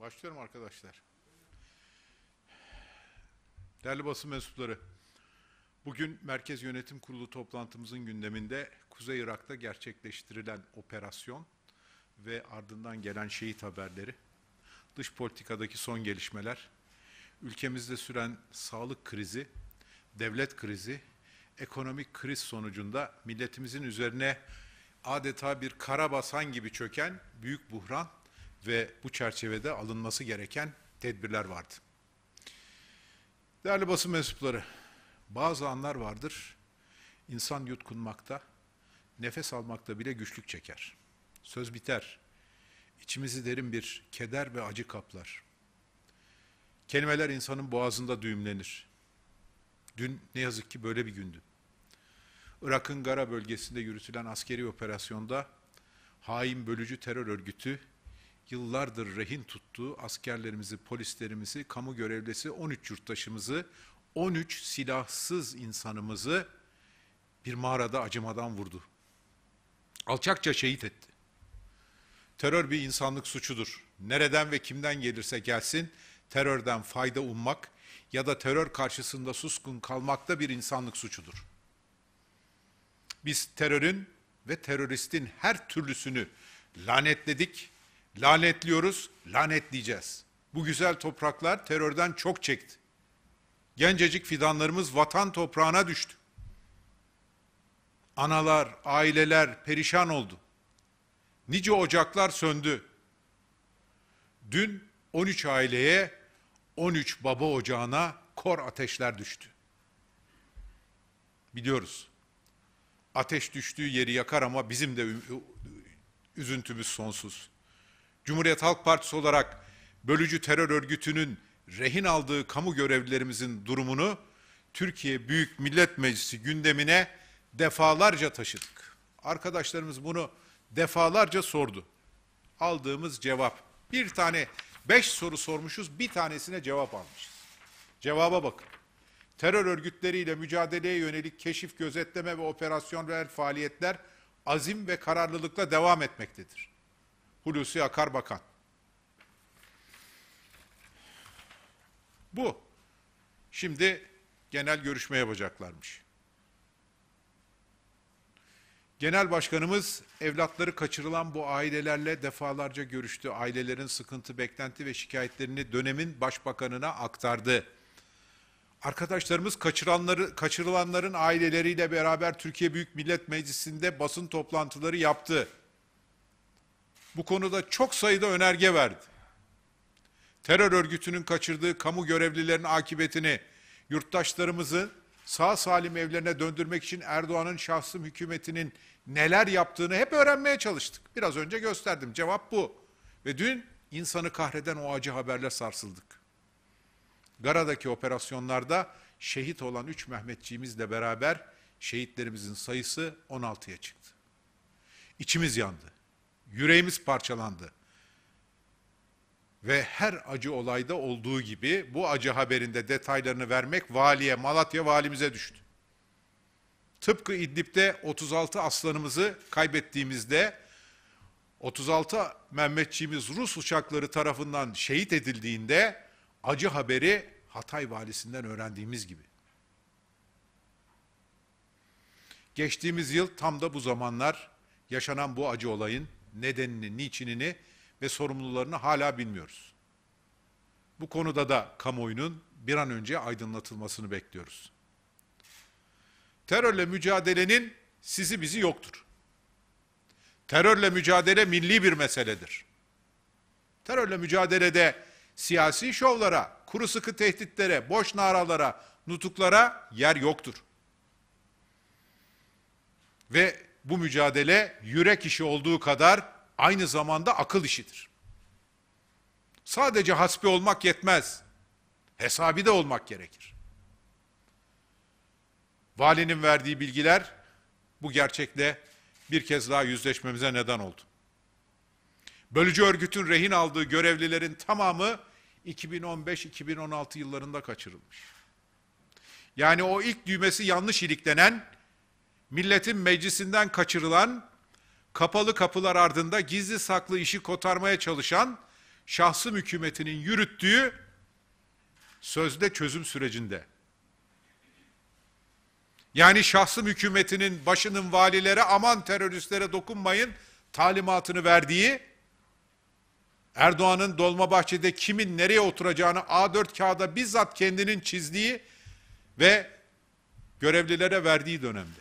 Başlıyorum arkadaşlar. Değerli basın mensupları, bugün Merkez Yönetim Kurulu toplantımızın gündeminde Kuzey Irak'ta gerçekleştirilen operasyon ve ardından gelen şehit haberleri, dış politikadaki son gelişmeler, ülkemizde süren sağlık krizi, devlet krizi, ekonomik kriz sonucunda milletimizin üzerine adeta bir kara basan gibi çöken büyük buhran ve bu çerçevede alınması gereken tedbirler vardı. Değerli basın mensupları, bazı anlar vardır. İnsan yutkunmakta, nefes almakta bile güçlük çeker. Söz biter. İçimizi derin bir keder ve acı kaplar. Kelimeler insanın boğazında düğümlenir. Dün ne yazık ki böyle bir gündü. Irak'ın Gara bölgesinde yürütülen askeri operasyonda hain bölücü terör örgütü yıllardır rehin tuttuğu askerlerimizi, polislerimizi, kamu görevlisi 13 yurttaşımızı, 13 silahsız insanımızı bir mağarada acımadan vurdu. Alçakça şehit etti. Terör bir insanlık suçudur. Nereden ve kimden gelirse gelsin terörden fayda ummak ya da terör karşısında suskun kalmak da bir insanlık suçudur. Biz terörün ve teröristin her türlüsünü lanetledik, Lanetliyoruz, lanetleyeceğiz. Bu güzel topraklar terörden çok çekti. Gencecik fidanlarımız vatan toprağına düştü. Analar, aileler perişan oldu. Nice ocaklar söndü. Dün 13 aileye, 13 baba ocağına kor ateşler düştü. Biliyoruz. Ateş düştüğü yeri yakar ama bizim de üzüntümüz sonsuz. Cumhuriyet Halk Partisi olarak bölücü terör örgütünün rehin aldığı kamu görevlilerimizin durumunu Türkiye Büyük Millet Meclisi gündemine defalarca taşıdık. Arkadaşlarımız bunu defalarca sordu. Aldığımız cevap bir tane beş soru sormuşuz bir tanesine cevap almışız. Cevaba bakın. Terör örgütleriyle mücadeleye yönelik keşif, gözetleme ve operasyonel faaliyetler azim ve kararlılıkla devam etmektedir. Hulusi Akar Bakan. Bu. Şimdi genel görüşme yapacaklarmış. Genel başkanımız evlatları kaçırılan bu ailelerle defalarca görüştü. Ailelerin sıkıntı, beklenti ve şikayetlerini dönemin başbakanına aktardı. Arkadaşlarımız kaçıranları, kaçırılanların aileleriyle beraber Türkiye Büyük Millet Meclisi'nde basın toplantıları yaptı bu konuda çok sayıda önerge verdi. Terör örgütünün kaçırdığı kamu görevlilerinin akıbetini, yurttaşlarımızı sağ salim evlerine döndürmek için Erdoğan'ın şahsım hükümetinin neler yaptığını hep öğrenmeye çalıştık. Biraz önce gösterdim. Cevap bu. Ve dün insanı kahreden o acı haberle sarsıldık. Gara'daki operasyonlarda şehit olan 3 Mehmetçiğimizle beraber şehitlerimizin sayısı 16'ya çıktı. İçimiz yandı. Yüreğimiz parçalandı. Ve her acı olayda olduğu gibi bu acı haberinde detaylarını vermek valiye, Malatya valimize düştü. Tıpkı İdlib'de 36 aslanımızı kaybettiğimizde 36 Mehmetçiğimiz Rus uçakları tarafından şehit edildiğinde acı haberi Hatay valisinden öğrendiğimiz gibi. Geçtiğimiz yıl tam da bu zamanlar yaşanan bu acı olayın nedenini, niçinini ve sorumlularını hala bilmiyoruz. Bu konuda da kamuoyunun bir an önce aydınlatılmasını bekliyoruz. Terörle mücadelenin sizi bizi yoktur. Terörle mücadele milli bir meseledir. Terörle mücadelede siyasi şovlara, kuru sıkı tehditlere, boş naralara, nutuklara yer yoktur. Ve bu mücadele yürek işi olduğu kadar aynı zamanda akıl işidir. Sadece hasbi olmak yetmez. Hesabi de olmak gerekir. Valinin verdiği bilgiler bu gerçekle bir kez daha yüzleşmemize neden oldu. Bölücü örgütün rehin aldığı görevlilerin tamamı 2015-2016 yıllarında kaçırılmış. Yani o ilk düğmesi yanlış iliklenen milletin meclisinden kaçırılan, kapalı kapılar ardında gizli saklı işi kotarmaya çalışan şahsım hükümetinin yürüttüğü sözde çözüm sürecinde. Yani şahsım hükümetinin başının valilere aman teröristlere dokunmayın talimatını verdiği Erdoğan'ın Dolmabahçe'de kimin nereye oturacağını A4 kağıda bizzat kendinin çizdiği ve görevlilere verdiği dönemde.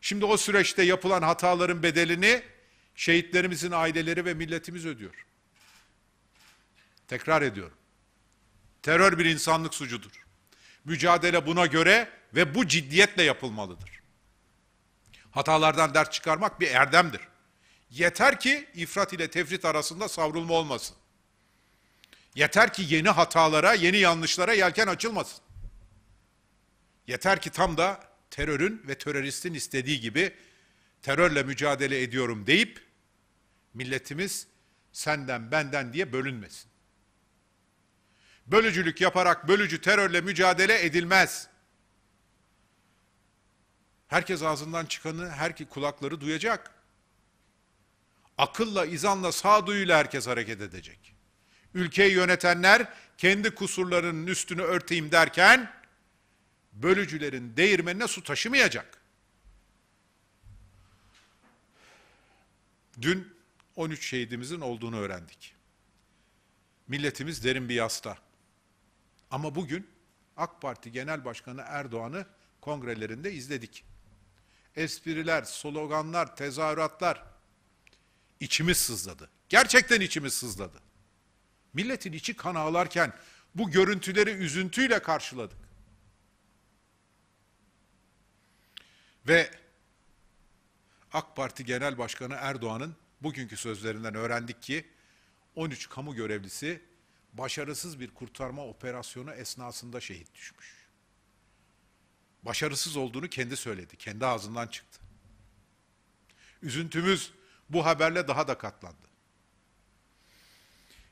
Şimdi o süreçte yapılan hataların bedelini şehitlerimizin aileleri ve milletimiz ödüyor. Tekrar ediyorum. Terör bir insanlık suçudur. Mücadele buna göre ve bu ciddiyetle yapılmalıdır. Hatalardan ders çıkarmak bir erdemdir. Yeter ki ifrat ile tefrit arasında savrulma olmasın. Yeter ki yeni hatalara, yeni yanlışlara yelken açılmasın. Yeter ki tam da terörün ve teröristin istediği gibi terörle mücadele ediyorum deyip milletimiz senden benden diye bölünmesin. Bölücülük yaparak bölücü terörle mücadele edilmez. Herkes ağzından çıkanı, herki kulakları duyacak. Akılla, izanla, sağduyuyla herkes hareket edecek. Ülkeyi yönetenler kendi kusurlarının üstünü örteyim derken bölücülerin değirmenine su taşımayacak. Dün 13 şehidimizin olduğunu öğrendik. Milletimiz derin bir yasta. Ama bugün AK Parti Genel Başkanı Erdoğan'ı kongrelerinde izledik. Espriler, sloganlar, tezahüratlar içimiz sızladı. Gerçekten içimiz sızladı. Milletin içi kan ağlarken bu görüntüleri üzüntüyle karşıladık. Ve AK Parti Genel Başkanı Erdoğan'ın bugünkü sözlerinden öğrendik ki 13 kamu görevlisi başarısız bir kurtarma operasyonu esnasında şehit düşmüş. Başarısız olduğunu kendi söyledi, kendi ağzından çıktı. Üzüntümüz bu haberle daha da katlandı.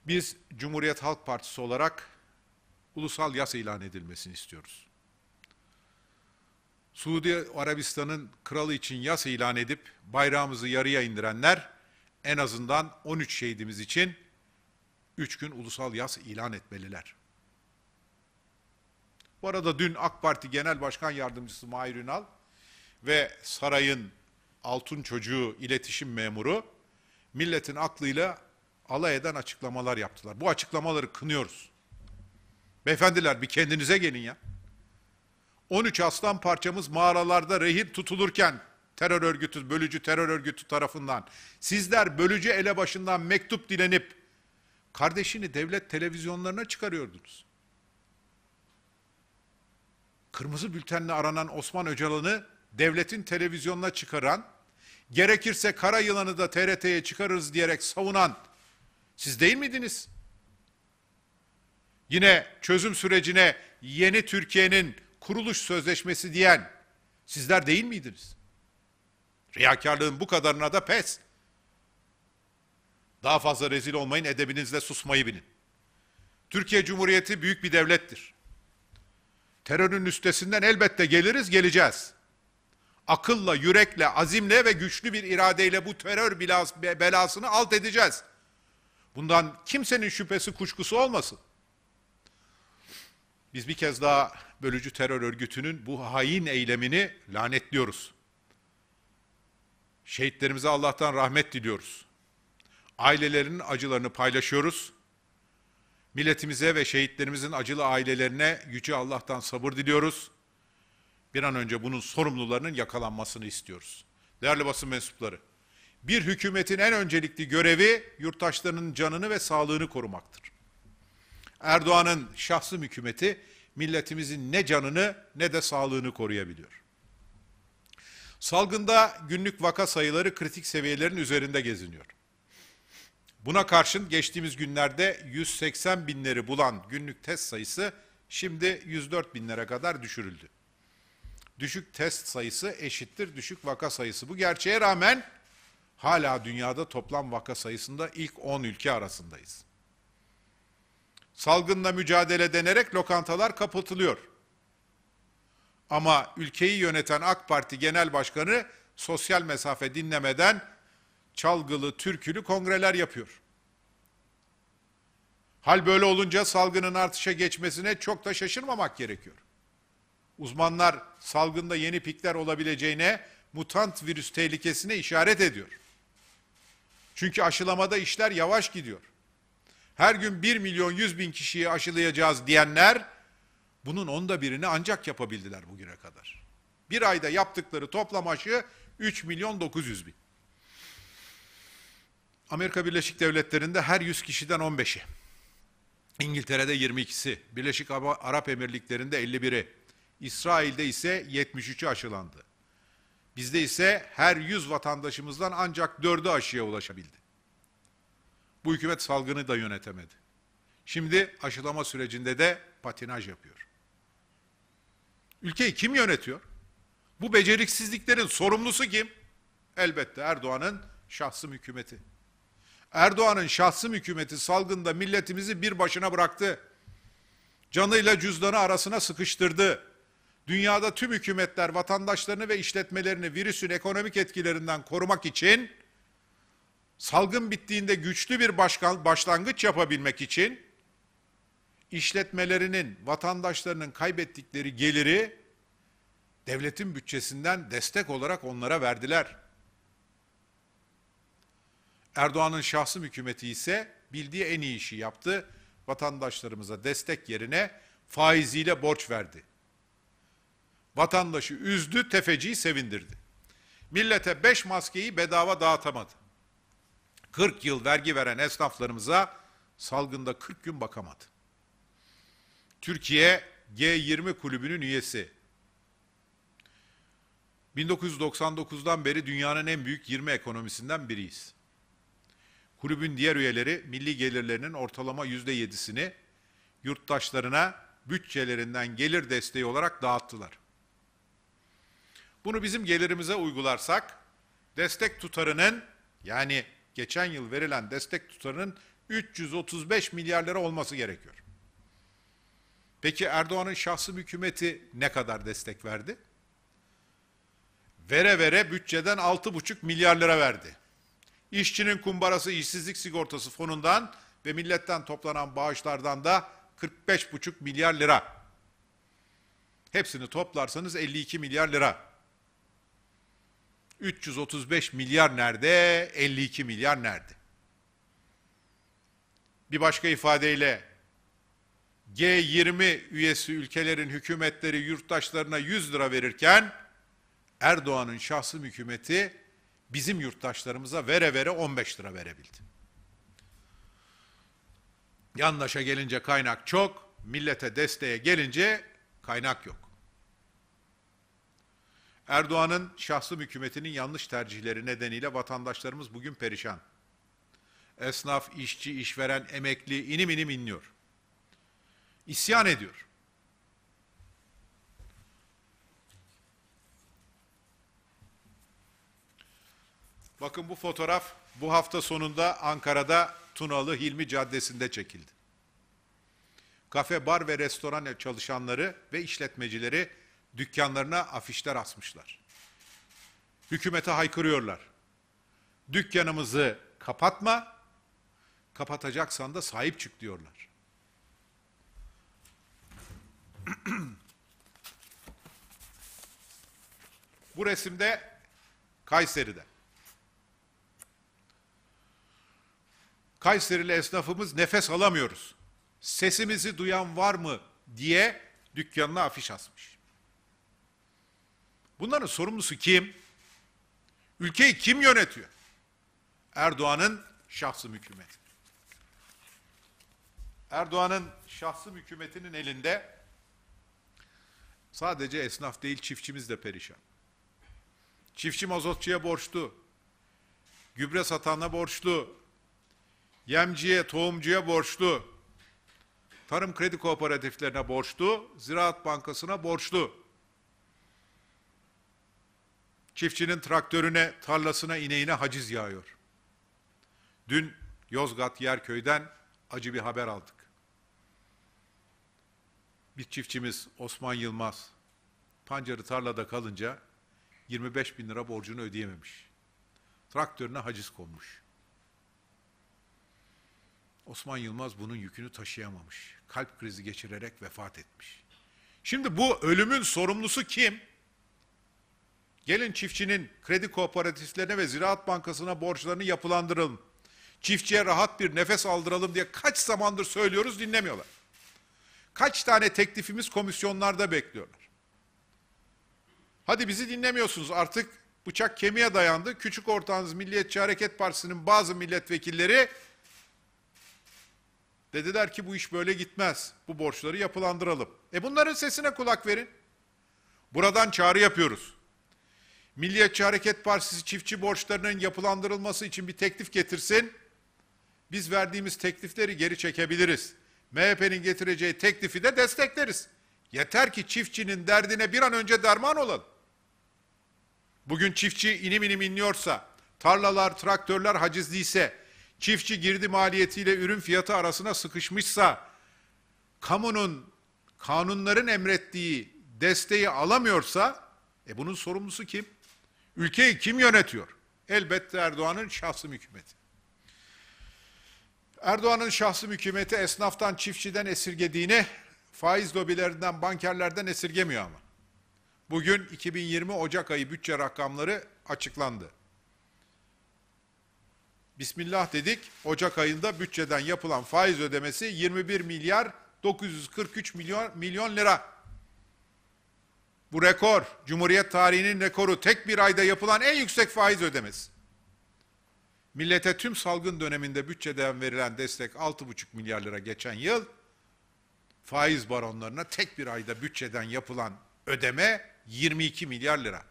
Biz Cumhuriyet Halk Partisi olarak ulusal yas ilan edilmesini istiyoruz. Suudi Arabistan'ın kralı için yas ilan edip bayrağımızı yarıya indirenler en azından 13 şehidimiz için 3 gün ulusal yas ilan etmeliler. Bu arada dün AK Parti Genel Başkan Yardımcısı Mahir Ünal ve sarayın altın çocuğu iletişim memuru milletin aklıyla alay eden açıklamalar yaptılar. Bu açıklamaları kınıyoruz. Beyefendiler bir kendinize gelin ya. 13 aslan parçamız mağaralarda rehin tutulurken terör örgütü, bölücü terör örgütü tarafından sizler bölücü elebaşından mektup dilenip kardeşini devlet televizyonlarına çıkarıyordunuz. Kırmızı bültenle aranan Osman Öcalan'ı devletin televizyonuna çıkaran, gerekirse kara yılanı da TRT'ye çıkarırız diyerek savunan siz değil miydiniz? Yine çözüm sürecine yeni Türkiye'nin kuruluş sözleşmesi diyen sizler değil miydiniz? Riyakarlığın bu kadarına da pes. Daha fazla rezil olmayın, edebinizle susmayı bilin. Türkiye Cumhuriyeti büyük bir devlettir. Terörün üstesinden elbette geliriz, geleceğiz. Akılla, yürekle, azimle ve güçlü bir iradeyle bu terör belasını alt edeceğiz. Bundan kimsenin şüphesi, kuşkusu olmasın. Biz bir kez daha bölücü terör örgütünün bu hain eylemini lanetliyoruz. Şehitlerimize Allah'tan rahmet diliyoruz. Ailelerinin acılarını paylaşıyoruz. Milletimize ve şehitlerimizin acılı ailelerine yüce Allah'tan sabır diliyoruz. Bir an önce bunun sorumlularının yakalanmasını istiyoruz. Değerli basın mensupları, bir hükümetin en öncelikli görevi yurttaşlarının canını ve sağlığını korumaktır. Erdoğan'ın şahsım hükümeti milletimizin ne canını ne de sağlığını koruyabiliyor. Salgında günlük vaka sayıları kritik seviyelerin üzerinde geziniyor. Buna karşın geçtiğimiz günlerde 180 binleri bulan günlük test sayısı şimdi 104 binlere kadar düşürüldü. Düşük test sayısı eşittir düşük vaka sayısı. Bu gerçeğe rağmen hala dünyada toplam vaka sayısında ilk 10 ülke arasındayız. Salgınla mücadele denerek lokantalar kapatılıyor. Ama ülkeyi yöneten AK Parti Genel Başkanı sosyal mesafe dinlemeden çalgılı, türkülü kongreler yapıyor. Hal böyle olunca salgının artışa geçmesine çok da şaşırmamak gerekiyor. Uzmanlar salgında yeni pikler olabileceğine, mutant virüs tehlikesine işaret ediyor. Çünkü aşılamada işler yavaş gidiyor her gün 1 milyon 100 bin kişiyi aşılayacağız diyenler, bunun onda birini ancak yapabildiler bugüne kadar. Bir ayda yaptıkları toplam aşı 3 milyon 900 bin. Amerika Birleşik Devletleri'nde her 100 kişiden 15'i, İngiltere'de 22'si, Birleşik Arap Emirlikleri'nde 51'i, İsrail'de ise 73'ü aşılandı. Bizde ise her 100 vatandaşımızdan ancak 4'ü aşıya ulaşabildi. Bu hükümet salgını da yönetemedi. Şimdi aşılama sürecinde de patinaj yapıyor. Ülkeyi kim yönetiyor? Bu beceriksizliklerin sorumlusu kim? Elbette Erdoğan'ın şahsım hükümeti. Erdoğan'ın şahsım hükümeti salgında milletimizi bir başına bıraktı. Canıyla cüzdanı arasına sıkıştırdı. Dünyada tüm hükümetler vatandaşlarını ve işletmelerini virüsün ekonomik etkilerinden korumak için salgın bittiğinde güçlü bir başkan, başlangıç yapabilmek için işletmelerinin, vatandaşlarının kaybettikleri geliri devletin bütçesinden destek olarak onlara verdiler. Erdoğan'ın şahsım hükümeti ise bildiği en iyi işi yaptı. Vatandaşlarımıza destek yerine faiziyle borç verdi. Vatandaşı üzdü, tefeciyi sevindirdi. Millete beş maskeyi bedava dağıtamadı. 40 yıl vergi veren esnaflarımıza salgında 40 gün bakamadı. Türkiye G20 kulübünün üyesi. 1999'dan beri dünyanın en büyük 20 ekonomisinden biriyiz. Kulübün diğer üyeleri milli gelirlerinin ortalama %7'sini yurttaşlarına bütçelerinden gelir desteği olarak dağıttılar. Bunu bizim gelirimize uygularsak destek tutarının yani geçen yıl verilen destek tutarının 335 milyar lira olması gerekiyor. Peki Erdoğan'ın şahsı hükümeti ne kadar destek verdi? Vere vere bütçeden 6,5 milyar lira verdi. İşçinin kumbarası işsizlik sigortası fonundan ve milletten toplanan bağışlardan da 45,5 milyar lira. Hepsini toplarsanız 52 milyar lira. 335 milyar nerede? 52 milyar nerede? Bir başka ifadeyle G20 üyesi ülkelerin hükümetleri yurttaşlarına 100 lira verirken Erdoğan'ın şahsım hükümeti bizim yurttaşlarımıza vere vere 15 lira verebildi. Yandaşa gelince kaynak çok, millete desteğe gelince kaynak yok. Erdoğan'ın şahsım hükümetinin yanlış tercihleri nedeniyle vatandaşlarımız bugün perişan. Esnaf, işçi, işveren, emekli inim inim inliyor. İsyan ediyor. Bakın bu fotoğraf bu hafta sonunda Ankara'da Tunalı Hilmi Caddesi'nde çekildi. Kafe, bar ve restoran çalışanları ve işletmecileri Dükkanlarına afişler asmışlar. Hükümete haykırıyorlar. Dükkanımızı kapatma, kapatacaksan da sahip çık diyorlar. Bu resimde Kayseri'de. Kayserili esnafımız nefes alamıyoruz. Sesimizi duyan var mı diye dükkanına afiş asmış. Bunların sorumlusu kim? Ülkeyi kim yönetiyor? Erdoğan'ın şahsı hükümeti. Erdoğan'ın şahsı hükümetinin elinde sadece esnaf değil çiftçimiz de perişan. Çiftçi mazotçuya borçlu, gübre satana borçlu, yemciye, tohumcuya borçlu, tarım kredi kooperatiflerine borçlu, Ziraat Bankası'na borçlu. Çiftçinin traktörüne, tarlasına, ineğine haciz yağıyor. Dün Yozgat Yerköy'den acı bir haber aldık. Bir çiftçimiz Osman Yılmaz, pancarı tarlada kalınca 25 bin lira borcunu ödeyememiş. Traktörüne haciz konmuş. Osman Yılmaz bunun yükünü taşıyamamış. Kalp krizi geçirerek vefat etmiş. Şimdi bu ölümün sorumlusu kim? Gelin çiftçinin kredi kooperatiflerine ve Ziraat Bankası'na borçlarını yapılandıralım. Çiftçiye rahat bir nefes aldıralım diye kaç zamandır söylüyoruz dinlemiyorlar. Kaç tane teklifimiz komisyonlarda bekliyorlar. Hadi bizi dinlemiyorsunuz artık bıçak kemiğe dayandı. Küçük ortağınız Milliyetçi Hareket Partisi'nin bazı milletvekilleri dediler ki bu iş böyle gitmez. Bu borçları yapılandıralım. E bunların sesine kulak verin. Buradan çağrı yapıyoruz. Milliyetçi Hareket Partisi çiftçi borçlarının yapılandırılması için bir teklif getirsin. Biz verdiğimiz teklifleri geri çekebiliriz. MHP'nin getireceği teklifi de destekleriz. Yeter ki çiftçinin derdine bir an önce derman olalım. Bugün çiftçi inim inim inliyorsa, tarlalar, traktörler hacizliyse, çiftçi girdi maliyetiyle ürün fiyatı arasına sıkışmışsa, kamunun kanunların emrettiği desteği alamıyorsa, e bunun sorumlusu kim? Ülkeyi kim yönetiyor? Elbette Erdoğan'ın şahsım hükümeti. Erdoğan'ın şahsım hükümeti esnaftan, çiftçiden esirgediğini faiz lobilerinden, bankerlerden esirgemiyor ama. Bugün 2020 Ocak ayı bütçe rakamları açıklandı. Bismillah dedik. Ocak ayında bütçeden yapılan faiz ödemesi 21 milyar 943 milyon milyon lira bu rekor, Cumhuriyet tarihinin rekoru tek bir ayda yapılan en yüksek faiz ödemesi. Millete tüm salgın döneminde bütçeden verilen destek 6,5 milyar lira geçen yıl, faiz baronlarına tek bir ayda bütçeden yapılan ödeme 22 milyar lira.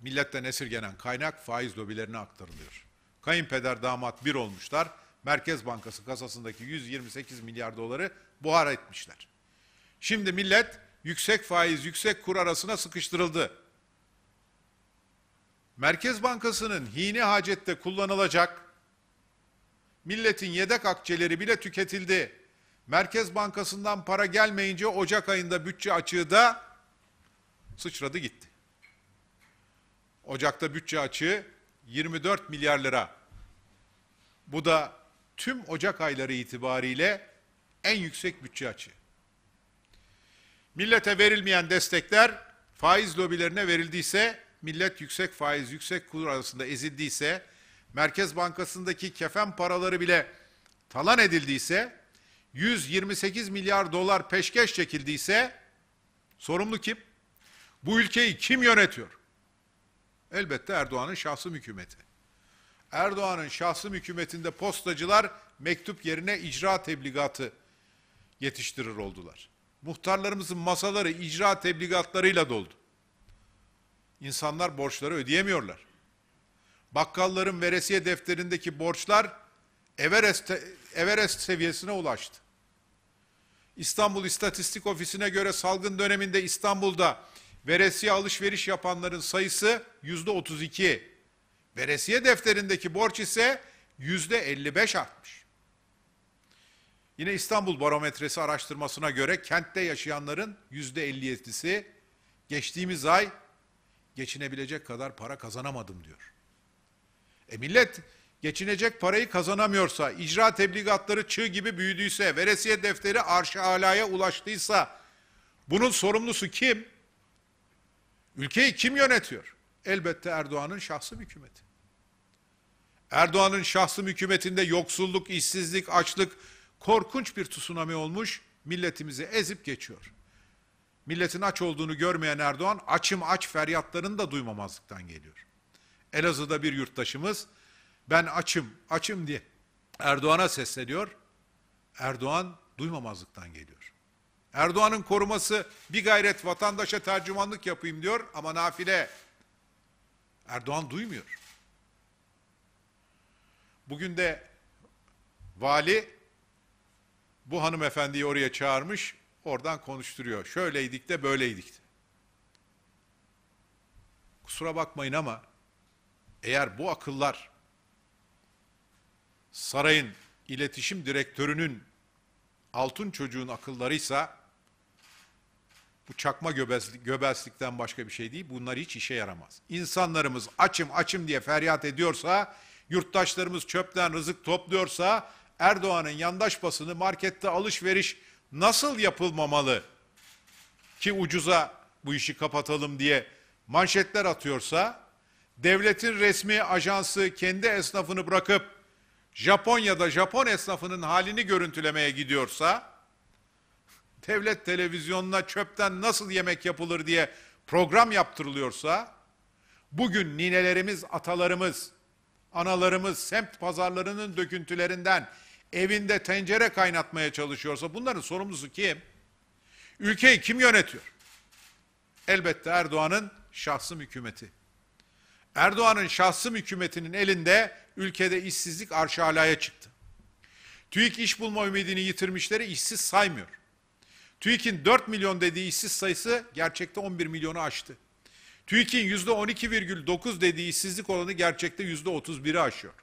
Milletten esirgenen kaynak faiz lobilerine aktarılıyor. Kayınpeder damat bir olmuşlar. Merkez Bankası kasasındaki 128 milyar doları buhar etmişler. Şimdi millet yüksek faiz, yüksek kur arasına sıkıştırıldı. Merkez Bankası'nın hini hacette kullanılacak milletin yedek akçeleri bile tüketildi. Merkez Bankası'ndan para gelmeyince Ocak ayında bütçe açığı da sıçradı gitti. Ocak'ta bütçe açığı 24 milyar lira. Bu da tüm Ocak ayları itibariyle en yüksek bütçe açığı. Millete verilmeyen destekler faiz lobilerine verildiyse, millet yüksek faiz yüksek kur arasında ezildiyse, Merkez Bankası'ndaki kefen paraları bile talan edildiyse, 128 milyar dolar peşkeş çekildiyse sorumlu kim? Bu ülkeyi kim yönetiyor? Elbette Erdoğan'ın şahsım hükümeti. Erdoğan'ın şahsım hükümetinde postacılar mektup yerine icra tebligatı yetiştirir oldular. Muhtarlarımızın masaları icra tebligatlarıyla doldu. İnsanlar borçları ödeyemiyorlar. Bakkalların veresiye defterindeki borçlar Everest, Everest seviyesine ulaştı. İstanbul İstatistik Ofisi'ne göre salgın döneminde İstanbul'da veresiye alışveriş yapanların sayısı yüzde 32. Veresiye defterindeki borç ise yüzde 55 artmış. Yine İstanbul Barometresi araştırmasına göre kentte yaşayanların yüzde 57'si geçtiğimiz ay geçinebilecek kadar para kazanamadım diyor. E millet geçinecek parayı kazanamıyorsa, icra tebligatları çığ gibi büyüdüyse, veresiye defteri arş alaya ulaştıysa bunun sorumlusu kim? Ülkeyi kim yönetiyor? Elbette Erdoğan'ın şahsı hükümeti. Erdoğan'ın şahsı hükümetinde yoksulluk, işsizlik, açlık, korkunç bir tsunami olmuş, milletimizi ezip geçiyor. Milletin aç olduğunu görmeyen Erdoğan, açım aç feryatlarını da duymamazlıktan geliyor. Elazığ'da bir yurttaşımız, ben açım, açım diye Erdoğan'a sesleniyor. Erdoğan duymamazlıktan geliyor. Erdoğan'ın koruması bir gayret vatandaşa tercümanlık yapayım diyor ama nafile. Erdoğan duymuyor. Bugün de vali bu hanımefendiyi oraya çağırmış, oradan konuşturuyor. Şöyleydik de böyleydik de. Kusura bakmayın ama eğer bu akıllar sarayın iletişim direktörünün altın çocuğun akıllarıysa bu çakma göbezlik, göbezlikten başka bir şey değil. Bunlar hiç işe yaramaz. İnsanlarımız açım açım diye feryat ediyorsa, yurttaşlarımız çöpten rızık topluyorsa Erdoğan'ın yandaş basını markette alışveriş nasıl yapılmamalı ki ucuza bu işi kapatalım diye manşetler atıyorsa devletin resmi ajansı kendi esnafını bırakıp Japonya'da Japon esnafının halini görüntülemeye gidiyorsa devlet televizyonuna çöpten nasıl yemek yapılır diye program yaptırılıyorsa bugün ninelerimiz, atalarımız, analarımız semt pazarlarının döküntülerinden evinde tencere kaynatmaya çalışıyorsa bunların sorumlusu kim? Ülkeyi kim yönetiyor? Elbette Erdoğan'ın şahsım hükümeti. Erdoğan'ın şahsım hükümetinin elinde ülkede işsizlik arşalaya çıktı. TÜİK iş bulma ümidini yitirmişleri işsiz saymıyor. TÜİK'in 4 milyon dediği işsiz sayısı gerçekte 11 milyonu aştı. TÜİK'in %12,9 dediği işsizlik oranı gerçekte %31'i aşıyor.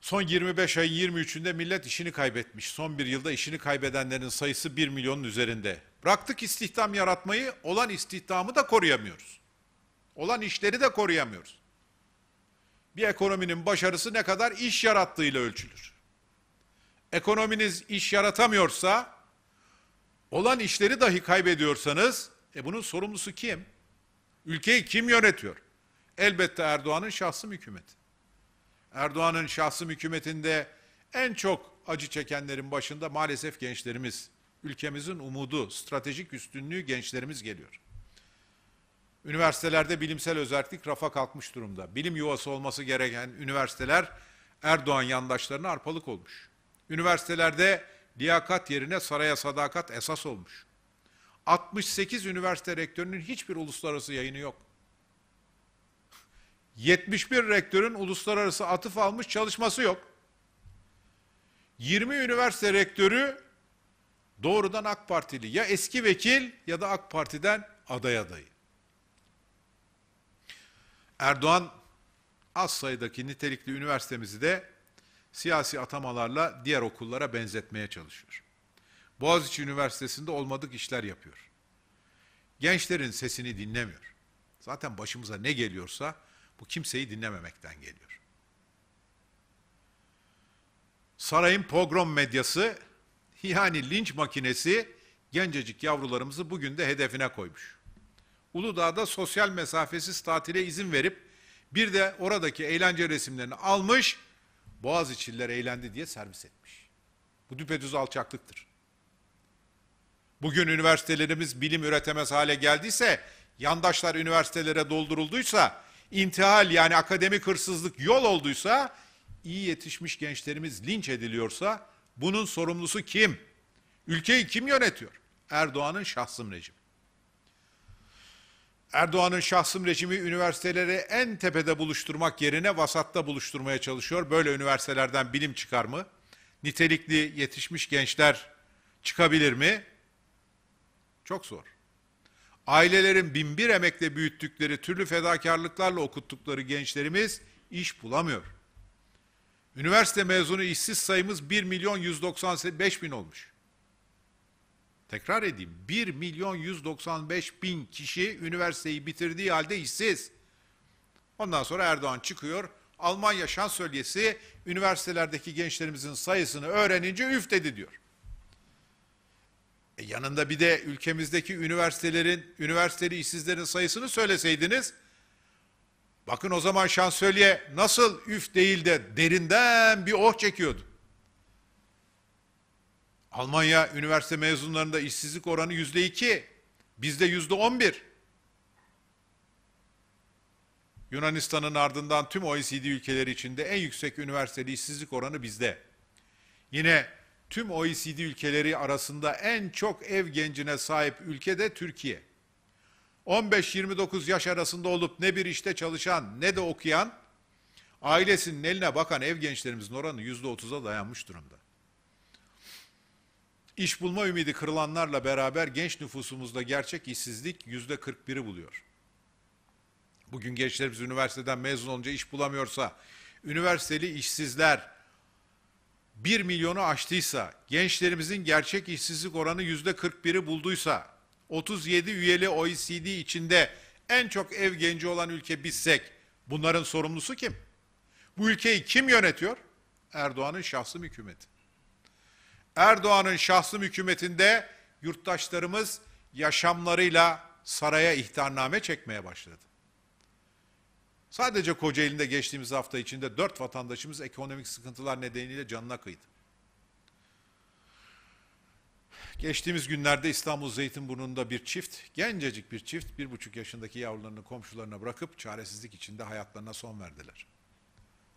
Son 25 ayın 23'ünde millet işini kaybetmiş. Son bir yılda işini kaybedenlerin sayısı 1 milyonun üzerinde. Bıraktık istihdam yaratmayı, olan istihdamı da koruyamıyoruz. Olan işleri de koruyamıyoruz. Bir ekonominin başarısı ne kadar iş yarattığıyla ölçülür. Ekonominiz iş yaratamıyorsa, olan işleri dahi kaybediyorsanız, e bunun sorumlusu kim? Ülkeyi kim yönetiyor? Elbette Erdoğan'ın şahsım hükümeti. Erdoğan'ın şahsım hükümetinde en çok acı çekenlerin başında maalesef gençlerimiz, ülkemizin umudu, stratejik üstünlüğü gençlerimiz geliyor. Üniversitelerde bilimsel özellik rafa kalkmış durumda. Bilim yuvası olması gereken üniversiteler Erdoğan yandaşlarına arpalık olmuş. Üniversitelerde liyakat yerine saraya sadakat esas olmuş. 68 üniversite rektörünün hiçbir uluslararası yayını yok. 71 rektörün uluslararası atıf almış çalışması yok. 20 üniversite rektörü doğrudan AK Partili ya eski vekil ya da AK Parti'den aday adayı. Erdoğan az sayıdaki nitelikli üniversitemizi de siyasi atamalarla diğer okullara benzetmeye çalışıyor. Boğaziçi Üniversitesi'nde olmadık işler yapıyor. Gençlerin sesini dinlemiyor. Zaten başımıza ne geliyorsa bu kimseyi dinlememekten geliyor. Sarayın pogrom medyası yani linç makinesi gencecik yavrularımızı bugün de hedefine koymuş. Uludağ'da sosyal mesafesiz tatile izin verip bir de oradaki eğlence resimlerini almış, Boğaz Boğaziçi'liler eğlendi diye servis etmiş. Bu düpedüz alçaklıktır. Bugün üniversitelerimiz bilim üretemez hale geldiyse, yandaşlar üniversitelere doldurulduysa, intihal yani akademik hırsızlık yol olduysa, iyi yetişmiş gençlerimiz linç ediliyorsa bunun sorumlusu kim? Ülkeyi kim yönetiyor? Erdoğan'ın şahsım rejimi. Erdoğan'ın şahsım rejimi üniversiteleri en tepede buluşturmak yerine vasatta buluşturmaya çalışıyor. Böyle üniversitelerden bilim çıkar mı? Nitelikli yetişmiş gençler çıkabilir mi? Çok zor. Ailelerin binbir emekle büyüttükleri, türlü fedakarlıklarla okuttukları gençlerimiz iş bulamıyor. Üniversite mezunu işsiz sayımız 1 milyon 195 bin olmuş. Tekrar edeyim, 1 milyon 195 bin kişi üniversiteyi bitirdiği halde işsiz. Ondan sonra Erdoğan çıkıyor, Almanya şansölyesi üniversitelerdeki gençlerimizin sayısını öğrenince üf dedi diyor. E, yanında bir de ülkemizdeki üniversitelerin, üniversiteli işsizlerin sayısını söyleseydiniz, bakın o zaman şansölye nasıl üf değil de derinden bir oh çekiyordu. Almanya üniversite mezunlarında işsizlik oranı yüzde iki, bizde yüzde on bir. Yunanistan'ın ardından tüm OECD ülkeleri içinde en yüksek üniversiteli işsizlik oranı bizde. Yine Tüm OECD ülkeleri arasında en çok ev gencine sahip ülke de Türkiye. 15-29 yaş arasında olup ne bir işte çalışan ne de okuyan ailesinin eline bakan ev gençlerimizin oranı %30'a dayanmış durumda. İş bulma ümidi kırılanlarla beraber genç nüfusumuzda gerçek işsizlik yüzde 41'i buluyor. Bugün gençlerimiz üniversiteden mezun olunca iş bulamıyorsa, üniversiteli işsizler 1 milyonu aştıysa, gençlerimizin gerçek işsizlik oranı %41'i bulduysa, 37 üyeli OECD içinde en çok ev genci olan ülke bizsek, bunların sorumlusu kim? Bu ülkeyi kim yönetiyor? Erdoğan'ın şahsım hükümeti. Erdoğan'ın şahsım hükümetinde yurttaşlarımız yaşamlarıyla saraya ihtarname çekmeye başladı. Sadece Kocaeli'nde geçtiğimiz hafta içinde dört vatandaşımız ekonomik sıkıntılar nedeniyle canına kıydı. Geçtiğimiz günlerde İstanbul Zeytinburnu'nda bir çift, gencecik bir çift, bir buçuk yaşındaki yavrularını komşularına bırakıp çaresizlik içinde hayatlarına son verdiler.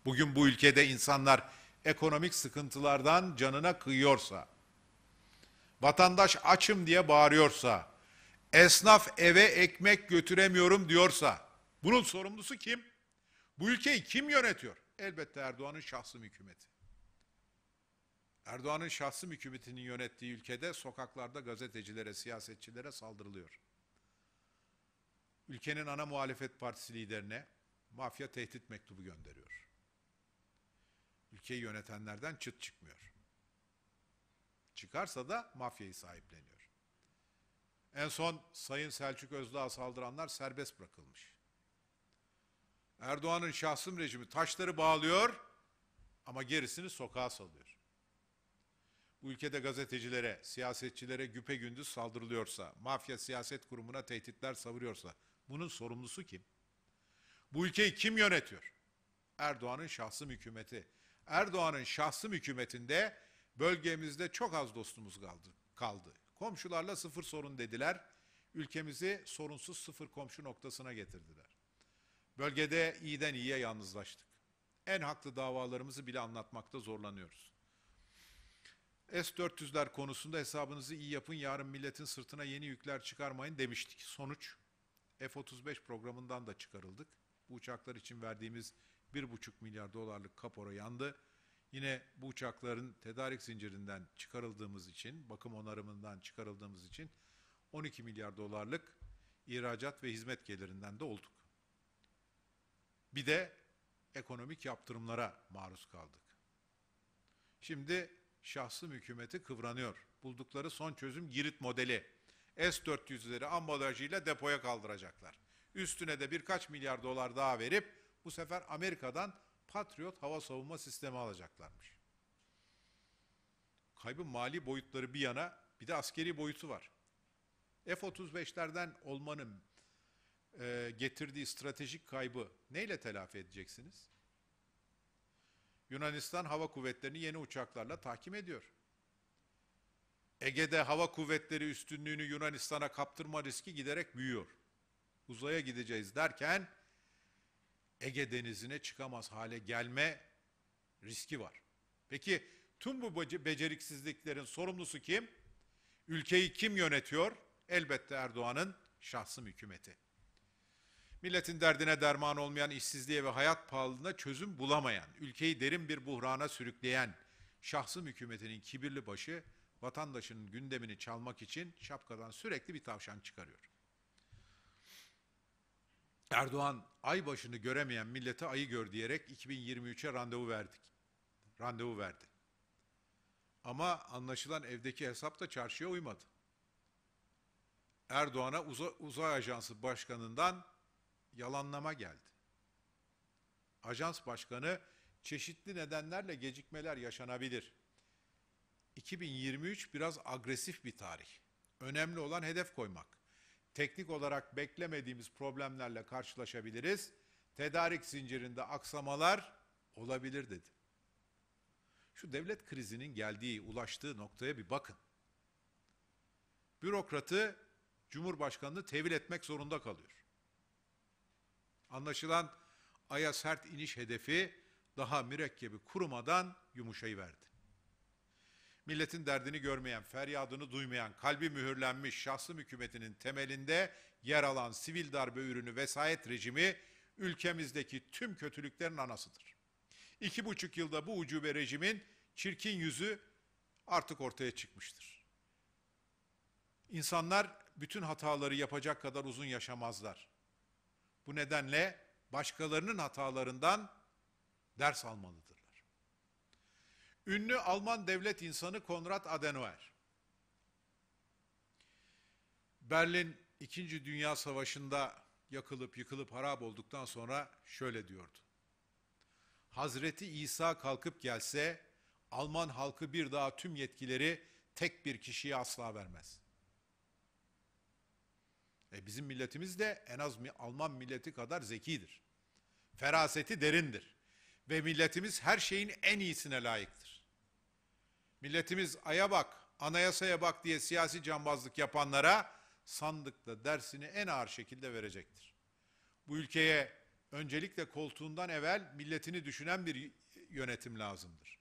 Bugün bu ülkede insanlar ekonomik sıkıntılardan canına kıyıyorsa, vatandaş açım diye bağırıyorsa, esnaf eve ekmek götüremiyorum diyorsa, bunun sorumlusu kim? Bu ülkeyi kim yönetiyor? Elbette Erdoğan'ın şahsım hükümeti. Erdoğan'ın şahsım hükümetinin yönettiği ülkede sokaklarda gazetecilere, siyasetçilere saldırılıyor. Ülkenin ana muhalefet partisi liderine mafya tehdit mektubu gönderiyor. Ülkeyi yönetenlerden çıt çıkmıyor. Çıkarsa da mafyayı sahipleniyor. En son Sayın Selçuk Özdağ'a saldıranlar serbest bırakılmış. Erdoğan'ın şahsım rejimi taşları bağlıyor ama gerisini sokağa salıyor. Bu ülkede gazetecilere, siyasetçilere güpe gündüz saldırılıyorsa, mafya siyaset kurumuna tehditler savuruyorsa bunun sorumlusu kim? Bu ülkeyi kim yönetiyor? Erdoğan'ın şahsım hükümeti. Erdoğan'ın şahsım hükümetinde bölgemizde çok az dostumuz kaldı. kaldı. Komşularla sıfır sorun dediler. Ülkemizi sorunsuz sıfır komşu noktasına getirdiler. Bölgede iyiden iyiye yalnızlaştık. En haklı davalarımızı bile anlatmakta zorlanıyoruz. S-400'ler konusunda hesabınızı iyi yapın, yarın milletin sırtına yeni yükler çıkarmayın demiştik. Sonuç, F-35 programından da çıkarıldık. Bu uçaklar için verdiğimiz 1,5 milyar dolarlık kapora yandı. Yine bu uçakların tedarik zincirinden çıkarıldığımız için, bakım onarımından çıkarıldığımız için 12 milyar dolarlık ihracat ve hizmet gelirinden de olduk. Bir de ekonomik yaptırımlara maruz kaldık. Şimdi şahsım hükümeti kıvranıyor. Buldukları son çözüm Girit modeli. S-400'leri ambalajıyla depoya kaldıracaklar. Üstüne de birkaç milyar dolar daha verip bu sefer Amerika'dan Patriot hava savunma sistemi alacaklarmış. Kaybın mali boyutları bir yana bir de askeri boyutu var. F-35'lerden olmanın e, getirdiği stratejik kaybı neyle telafi edeceksiniz? Yunanistan hava kuvvetlerini yeni uçaklarla tahkim ediyor. Ege'de hava kuvvetleri üstünlüğünü Yunanistan'a kaptırma riski giderek büyüyor. Uzaya gideceğiz derken Ege denizine çıkamaz hale gelme riski var. Peki tüm bu beceriksizliklerin sorumlusu kim? Ülkeyi kim yönetiyor? Elbette Erdoğan'ın şahsım hükümeti. Milletin derdine derman olmayan işsizliğe ve hayat pahalılığına çözüm bulamayan, ülkeyi derin bir buhrana sürükleyen şahsım hükümetinin kibirli başı vatandaşın gündemini çalmak için şapkadan sürekli bir tavşan çıkarıyor. Erdoğan ay başını göremeyen millete ayı gör diyerek 2023'e randevu verdik. Randevu verdi. Ama anlaşılan evdeki hesap da çarşıya uymadı. Erdoğan'a Uza Uzay Ajansı Başkanı'ndan yalanlama geldi. Ajans başkanı çeşitli nedenlerle gecikmeler yaşanabilir. 2023 biraz agresif bir tarih. Önemli olan hedef koymak. Teknik olarak beklemediğimiz problemlerle karşılaşabiliriz. Tedarik zincirinde aksamalar olabilir dedi. Şu devlet krizinin geldiği, ulaştığı noktaya bir bakın. Bürokratı Cumhurbaşkanını tevil etmek zorunda kalıyor. Anlaşılan aya sert iniş hedefi daha mürekkebi kurumadan yumuşayıverdi. Milletin derdini görmeyen, feryadını duymayan, kalbi mühürlenmiş şahsım hükümetinin temelinde yer alan sivil darbe ürünü vesayet rejimi ülkemizdeki tüm kötülüklerin anasıdır. İki buçuk yılda bu ucube rejimin çirkin yüzü artık ortaya çıkmıştır. İnsanlar bütün hataları yapacak kadar uzun yaşamazlar. Bu nedenle başkalarının hatalarından ders almalıdırlar. Ünlü Alman devlet insanı Konrad Adenauer, Berlin İkinci Dünya Savaşı'nda yakılıp yıkılıp harap olduktan sonra şöyle diyordu. Hazreti İsa kalkıp gelse Alman halkı bir daha tüm yetkileri tek bir kişiye asla vermez. E bizim milletimiz de en az Alman milleti kadar zekidir. Feraseti derindir. Ve milletimiz her şeyin en iyisine layıktır. Milletimiz aya bak, anayasaya bak diye siyasi cambazlık yapanlara sandıkta dersini en ağır şekilde verecektir. Bu ülkeye öncelikle koltuğundan evvel milletini düşünen bir yönetim lazımdır.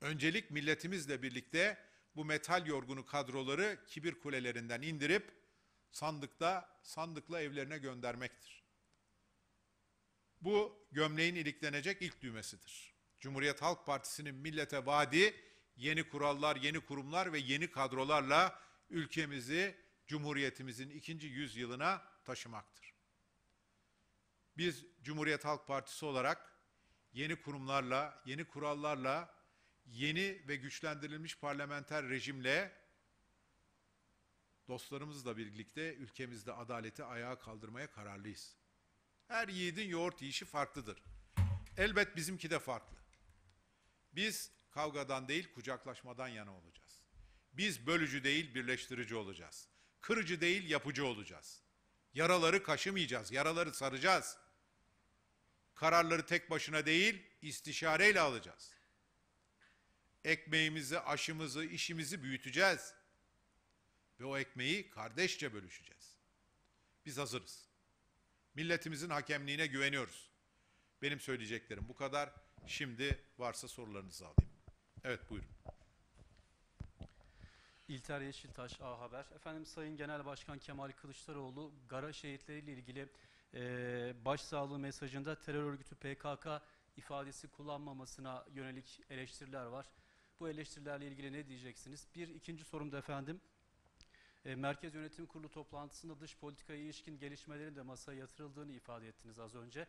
Öncelik milletimizle birlikte bu metal yorgunu kadroları kibir kulelerinden indirip sandıkta sandıkla evlerine göndermektir. Bu gömleğin iliklenecek ilk düğmesidir. Cumhuriyet Halk Partisi'nin millete vaadi yeni kurallar, yeni kurumlar ve yeni kadrolarla ülkemizi Cumhuriyetimizin ikinci yüzyılına taşımaktır. Biz Cumhuriyet Halk Partisi olarak yeni kurumlarla, yeni kurallarla, yeni ve güçlendirilmiş parlamenter rejimle Dostlarımızla birlikte ülkemizde adaleti ayağa kaldırmaya kararlıyız. Her yiğidin yoğurt yiyişi farklıdır. Elbet bizimki de farklı. Biz kavgadan değil kucaklaşmadan yana olacağız. Biz bölücü değil birleştirici olacağız. Kırıcı değil yapıcı olacağız. Yaraları kaşımayacağız, yaraları saracağız. Kararları tek başına değil, istişareyle alacağız. Ekmeğimizi, aşımızı, işimizi büyüteceğiz. Ve o ekmeği kardeşçe bölüşeceğiz. Biz hazırız. Milletimizin hakemliğine güveniyoruz. Benim söyleyeceklerim bu kadar. Şimdi varsa sorularınızı alayım. Evet buyurun. İlter Yeşiltaş, A Haber. Efendim Sayın Genel Başkan Kemal Kılıçdaroğlu, Gara şehitleriyle ilgili e, başsağlığı mesajında terör örgütü PKK ifadesi kullanmamasına yönelik eleştiriler var. Bu eleştirilerle ilgili ne diyeceksiniz? Bir, ikinci sorum da efendim, e, Merkez Yönetim Kurulu toplantısında dış politikaya ilişkin gelişmelerin de masaya yatırıldığını ifade ettiniz az önce.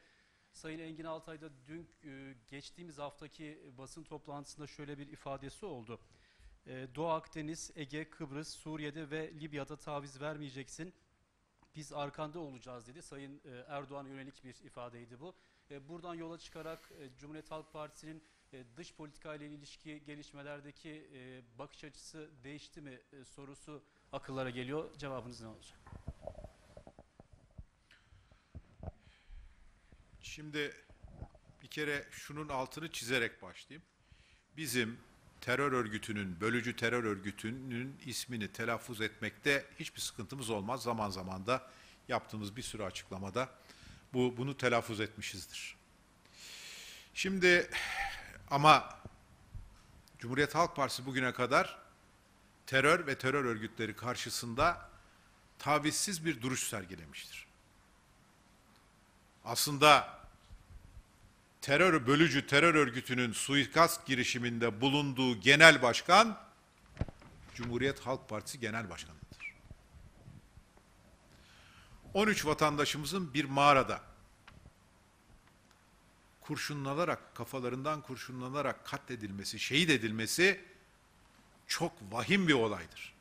Sayın Engin Altay da dün e, geçtiğimiz haftaki basın toplantısında şöyle bir ifadesi oldu. E, Doğu Akdeniz, Ege, Kıbrıs, Suriye'de ve Libya'da taviz vermeyeceksin. Biz arkanda olacağız dedi. Sayın Erdoğan yönelik bir ifadeydi bu. buradan yola çıkarak e, Cumhuriyet Halk Partisi'nin e, dış politikayla ilişki gelişmelerdeki bakış açısı değişti mi e, sorusu akıllara geliyor? Cevabınız ne olacak? Şimdi bir kere şunun altını çizerek başlayayım. Bizim terör örgütünün, bölücü terör örgütünün ismini telaffuz etmekte hiçbir sıkıntımız olmaz. Zaman zaman da yaptığımız bir sürü açıklamada bu bunu telaffuz etmişizdir. Şimdi ama Cumhuriyet Halk Partisi bugüne kadar terör ve terör örgütleri karşısında tavizsiz bir duruş sergilemiştir. Aslında terör bölücü terör örgütünün suikast girişiminde bulunduğu genel başkan Cumhuriyet Halk Partisi Genel Başkanı'dır. 13 vatandaşımızın bir mağarada kurşunlanarak, kafalarından kurşunlanarak katledilmesi, şehit edilmesi çok vahim bir olaydır.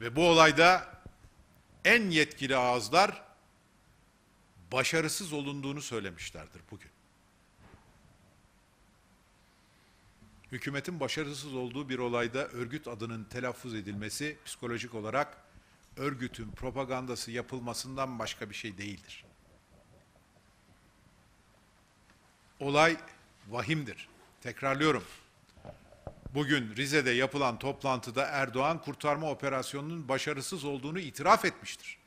Ve bu olayda en yetkili ağızlar başarısız olunduğunu söylemişlerdir bugün. Hükümetin başarısız olduğu bir olayda örgüt adının telaffuz edilmesi psikolojik olarak örgütün propagandası yapılmasından başka bir şey değildir. Olay vahimdir. Tekrarlıyorum. Bugün Rize'de yapılan toplantıda Erdoğan kurtarma operasyonunun başarısız olduğunu itiraf etmiştir.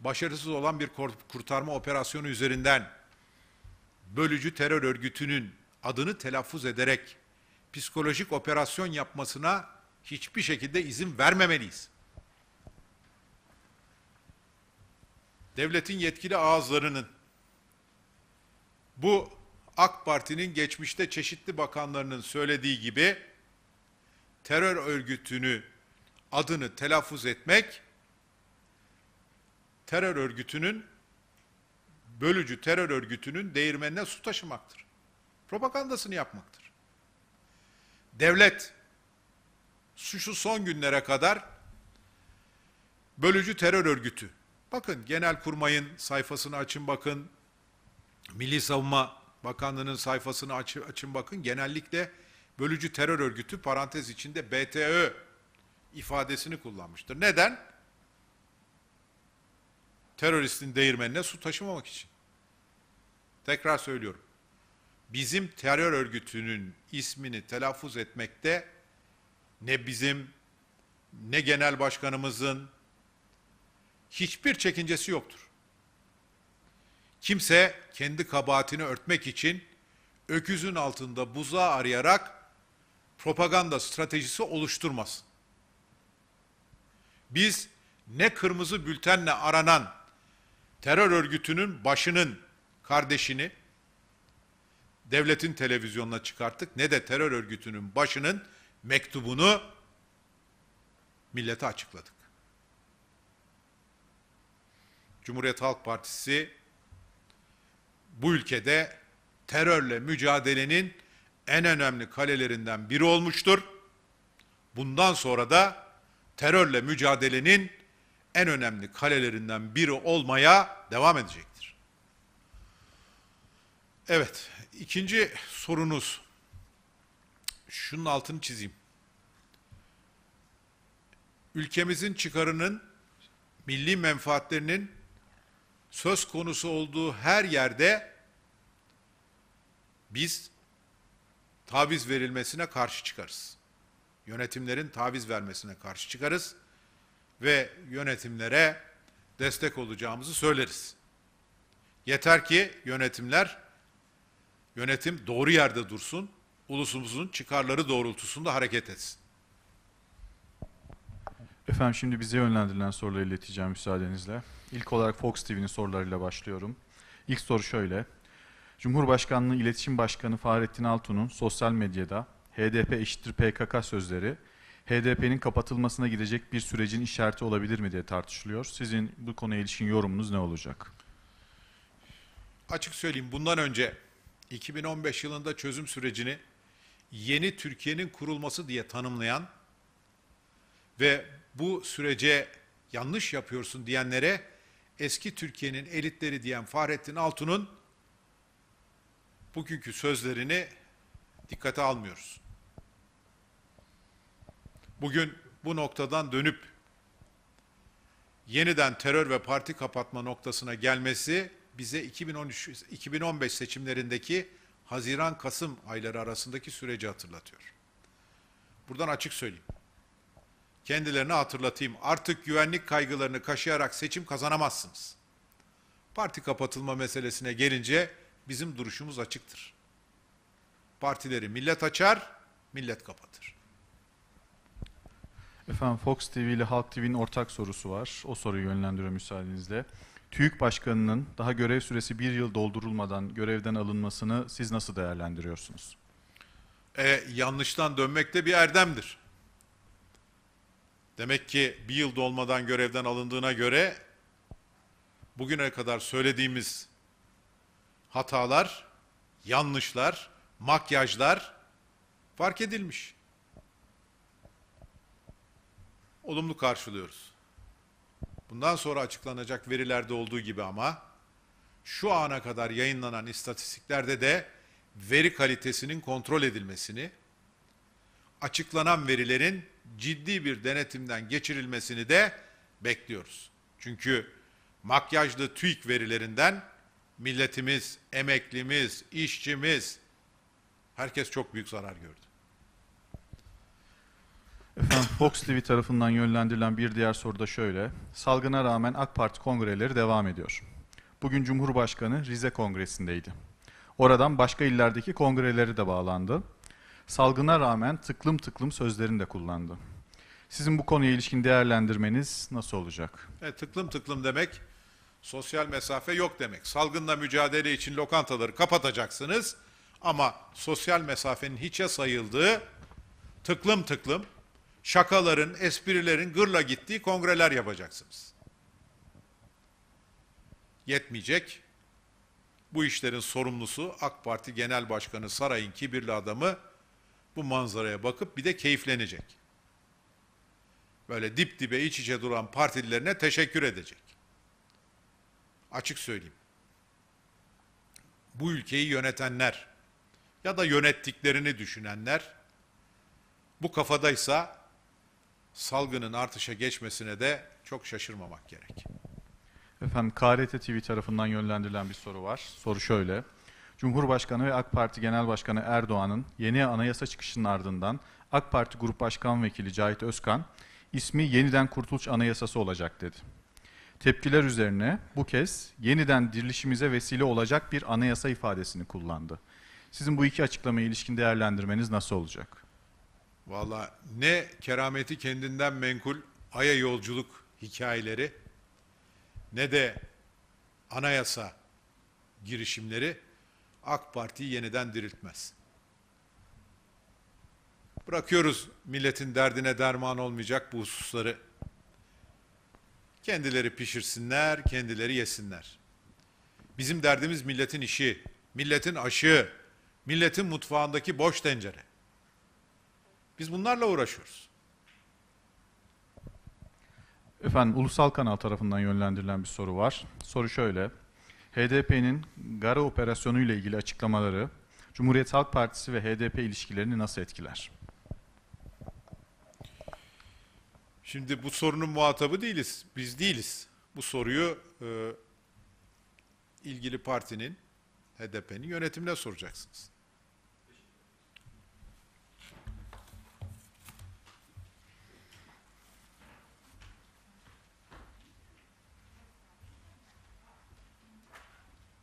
Başarısız olan bir kurtarma operasyonu üzerinden bölücü terör örgütünün adını telaffuz ederek psikolojik operasyon yapmasına hiçbir şekilde izin vermemeliyiz. Devletin yetkili ağızlarının bu AK Parti'nin geçmişte çeşitli bakanlarının söylediği gibi terör örgütünü adını telaffuz etmek terör örgütünün bölücü terör örgütünün değirmenine su taşımaktır. Propagandasını yapmaktır. Devlet suçu son günlere kadar bölücü terör örgütü. Bakın genel kurmayın sayfasını açın bakın. Milli Savunma Bakanlığı'nın sayfasını aç, açın bakın. Genellikle bölücü terör örgütü parantez içinde BTÖ ifadesini kullanmıştır. Neden? Teröristin değirmenine su taşımamak için. Tekrar söylüyorum. Bizim terör örgütünün ismini telaffuz etmekte ne bizim ne genel başkanımızın hiçbir çekincesi yoktur. Kimse kendi kabahatini örtmek için öküzün altında buzağı arayarak propaganda stratejisi oluşturmaz. Biz ne kırmızı bültenle aranan terör örgütünün başının kardeşini devletin televizyonuna çıkarttık ne de terör örgütünün başının mektubunu millete açıkladık. Cumhuriyet Halk Partisi bu ülkede terörle mücadelenin en önemli kalelerinden biri olmuştur. Bundan sonra da terörle mücadelenin en önemli kalelerinden biri olmaya devam edecektir. Evet, ikinci sorunuz. Şunun altını çizeyim. Ülkemizin çıkarının, milli menfaatlerinin söz konusu olduğu her yerde biz taviz verilmesine karşı çıkarız. Yönetimlerin taviz vermesine karşı çıkarız ve yönetimlere destek olacağımızı söyleriz. Yeter ki yönetimler yönetim doğru yerde dursun, ulusumuzun çıkarları doğrultusunda hareket etsin. Efendim şimdi bize yönlendirilen soruları ileteceğim müsaadenizle. İlk olarak Fox TV'nin sorularıyla başlıyorum. İlk soru şöyle. Cumhurbaşkanlığı İletişim Başkanı Fahrettin Altun'un sosyal medyada HDP eşittir PKK sözleri HDP'nin kapatılmasına gidecek bir sürecin işareti olabilir mi diye tartışılıyor. Sizin bu konuya ilişkin yorumunuz ne olacak? Açık söyleyeyim bundan önce 2015 yılında çözüm sürecini yeni Türkiye'nin kurulması diye tanımlayan ve bu sürece yanlış yapıyorsun diyenlere eski Türkiye'nin elitleri diyen Fahrettin Altun'un bugünkü sözlerini dikkate almıyoruz. Bugün bu noktadan dönüp yeniden terör ve parti kapatma noktasına gelmesi bize 2013 2015 seçimlerindeki Haziran Kasım ayları arasındaki süreci hatırlatıyor. Buradan açık söyleyeyim. Kendilerine hatırlatayım. Artık güvenlik kaygılarını kaşıyarak seçim kazanamazsınız. Parti kapatılma meselesine gelince bizim duruşumuz açıktır. Partileri millet açar, millet kapatır. Efendim Fox TV ile Halk TV'nin ortak sorusu var. O soruyu yönlendiriyorum müsaadenizle. TÜİK Başkanı'nın daha görev süresi bir yıl doldurulmadan görevden alınmasını siz nasıl değerlendiriyorsunuz? E, yanlıştan dönmek de bir erdemdir. Demek ki bir yıl dolmadan görevden alındığına göre bugüne kadar söylediğimiz hatalar, yanlışlar, makyajlar fark edilmiş. Olumlu karşılıyoruz. Bundan sonra açıklanacak verilerde olduğu gibi ama şu ana kadar yayınlanan istatistiklerde de veri kalitesinin kontrol edilmesini, açıklanan verilerin ciddi bir denetimden geçirilmesini de bekliyoruz. Çünkü makyajlı TÜİK verilerinden milletimiz, emeklimiz, işçimiz herkes çok büyük zarar gördü. Efendim Fox TV tarafından yönlendirilen bir diğer soru da şöyle. Salgına rağmen AK Parti kongreleri devam ediyor. Bugün Cumhurbaşkanı Rize Kongresi'ndeydi. Oradan başka illerdeki kongreleri de bağlandı salgına rağmen tıklım tıklım sözlerini de kullandı. Sizin bu konuya ilişkin değerlendirmeniz nasıl olacak? Evet, tıklım tıklım demek sosyal mesafe yok demek. Salgınla mücadele için lokantaları kapatacaksınız ama sosyal mesafenin hiçe sayıldığı tıklım tıklım şakaların, esprilerin gırla gittiği kongreler yapacaksınız. Yetmeyecek. Bu işlerin sorumlusu AK Parti Genel Başkanı Saray'ın kibirli adamı bu manzaraya bakıp bir de keyiflenecek. Böyle dip dibe iç içe duran partililerine teşekkür edecek. Açık söyleyeyim. Bu ülkeyi yönetenler ya da yönettiklerini düşünenler bu kafadaysa salgının artışa geçmesine de çok şaşırmamak gerek. Efendim KRT TV tarafından yönlendirilen bir soru var. Soru şöyle. Cumhurbaşkanı ve AK Parti Genel Başkanı Erdoğan'ın yeni anayasa çıkışının ardından AK Parti Grup Başkan Vekili Cahit Özkan, ismi yeniden kurtuluş anayasası olacak dedi. Tepkiler üzerine bu kez yeniden dirilişimize vesile olacak bir anayasa ifadesini kullandı. Sizin bu iki açıklamaya ilişkin değerlendirmeniz nasıl olacak? Valla ne kerameti kendinden menkul aya yolculuk hikayeleri ne de anayasa girişimleri AK Parti'yi yeniden diriltmez. Bırakıyoruz milletin derdine derman olmayacak bu hususları. Kendileri pişirsinler, kendileri yesinler. Bizim derdimiz milletin işi, milletin aşığı, milletin mutfağındaki boş tencere. Biz bunlarla uğraşıyoruz. Efendim ulusal kanal tarafından yönlendirilen bir soru var. Soru şöyle. HDP'nin Gara operasyonu ile ilgili açıklamaları Cumhuriyet Halk Partisi ve HDP ilişkilerini nasıl etkiler? Şimdi bu sorunun muhatabı değiliz. Biz değiliz. Bu soruyu e, ilgili partinin, HDP'nin yönetimine soracaksınız.